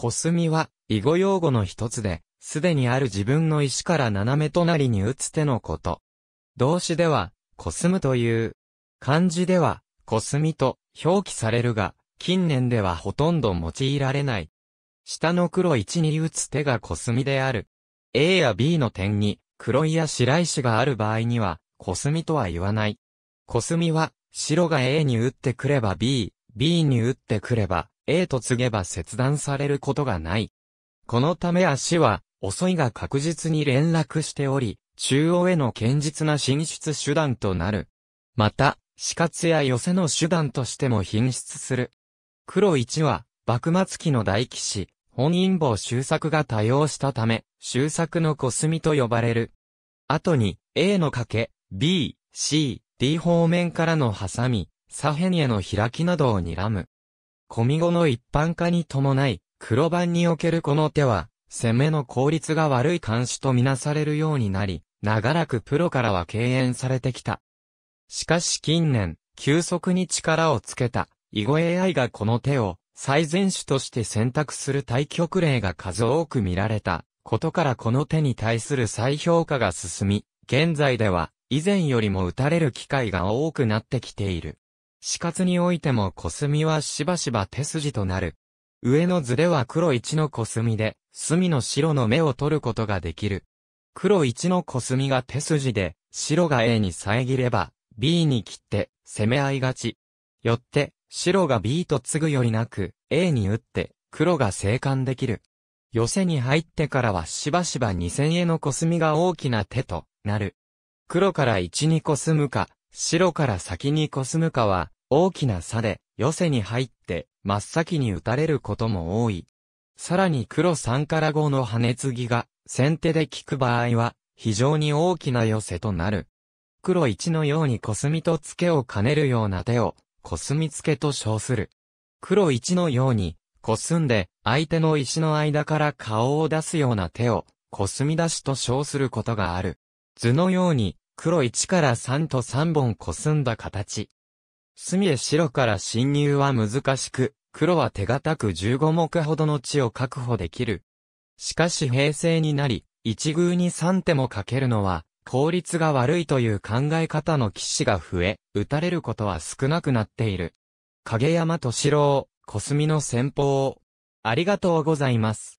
コスミは、囲碁用語の一つで、すでにある自分の石から斜め隣に打つ手のこと。動詞では、コスむという。漢字では、コスミと表記されるが、近年ではほとんど用いられない。下の黒1に打つ手がコスミである。A や B の点に、黒いや白石がある場合には、コスミとは言わない。コスミは、白が A に打ってくれば B、B に打ってくれば A と告げば切断されることがない。このため足は、遅いが確実に連絡しており、中央への堅実な進出手段となる。また、死活や寄せの手段としても品質する。黒1は、幕末期の大騎士、本因坊修作が多用したため、修作のコスミと呼ばれる。後に、A の賭け、B、C、D 方面からのハサミ、左辺への開きなどを睨む。コミ後の一般化に伴い、黒番におけるこの手は、攻めの効率が悪い監視とみなされるようになり、長らくプロからは敬遠されてきた。しかし近年、急速に力をつけた、囲碁 AI がこの手を、最善手として選択する対局例が数多く見られた、ことからこの手に対する再評価が進み、現在では、以前よりも打たれる機会が多くなってきている。死活においてもコスミはしばしば手筋となる。上の図では黒1のコスミで、隅の白の目を取ることができる。黒1のコスミが手筋で、白が A に遮れば、B に切って、攻め合いがち。よって、白が B と継ぐよりなく、A に打って、黒が生還できる。寄せに入ってからはしばしば2千円のコスミが大きな手となる。黒から1にコスむか、白から先にコスむかは、大きな差で、寄せに入って、真っ先に打たれることも多い。さらに黒3から5の羽根継ぎが、先手で効く場合は、非常に大きな寄せとなる。黒1のようにコスミとツケを兼ねるような手を、コスミツケと称する。黒1のように、コスんで、相手の石の間から顔を出すような手を、コスミ出しと称することがある。図のように、黒1から3と3本こすんだ形。墨へ白から侵入は難しく、黒は手堅く15目ほどの地を確保できる。しかし平成になり、一宮に3手もかけるのは、効率が悪いという考え方の騎士が増え、打たれることは少なくなっている。影山敏郎、小隅の戦法を。ありがとうございます。